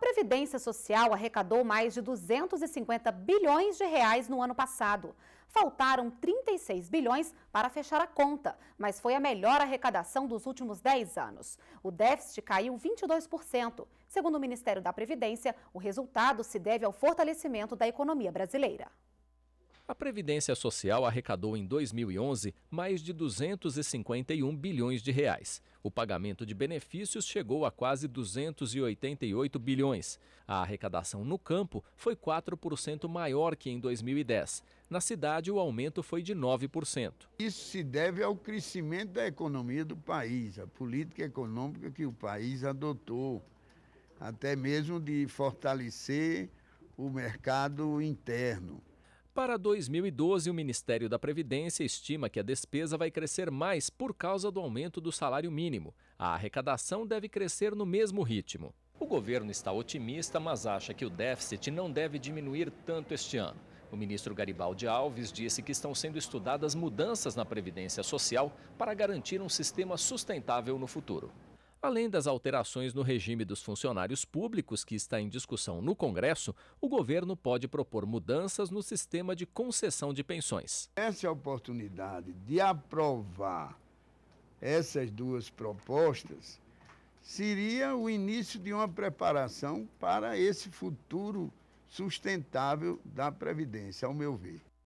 Previdência Social arrecadou mais de 250 bilhões de reais no ano passado. Faltaram 36 bilhões para fechar a conta, mas foi a melhor arrecadação dos últimos 10 anos. O déficit caiu 22%. Segundo o Ministério da Previdência, o resultado se deve ao fortalecimento da economia brasileira. A Previdência Social arrecadou em 2011 mais de 251 bilhões de reais. O pagamento de benefícios chegou a quase 288 bilhões. A arrecadação no campo foi 4% maior que em 2010. Na cidade, o aumento foi de 9%. Isso se deve ao crescimento da economia do país, a política econômica que o país adotou, até mesmo de fortalecer o mercado interno. Para 2012, o Ministério da Previdência estima que a despesa vai crescer mais por causa do aumento do salário mínimo. A arrecadação deve crescer no mesmo ritmo. O governo está otimista, mas acha que o déficit não deve diminuir tanto este ano. O ministro Garibaldi Alves disse que estão sendo estudadas mudanças na Previdência Social para garantir um sistema sustentável no futuro. Além das alterações no regime dos funcionários públicos que está em discussão no Congresso, o governo pode propor mudanças no sistema de concessão de pensões. Essa oportunidade de aprovar essas duas propostas seria o início de uma preparação para esse futuro sustentável da Previdência, ao meu ver.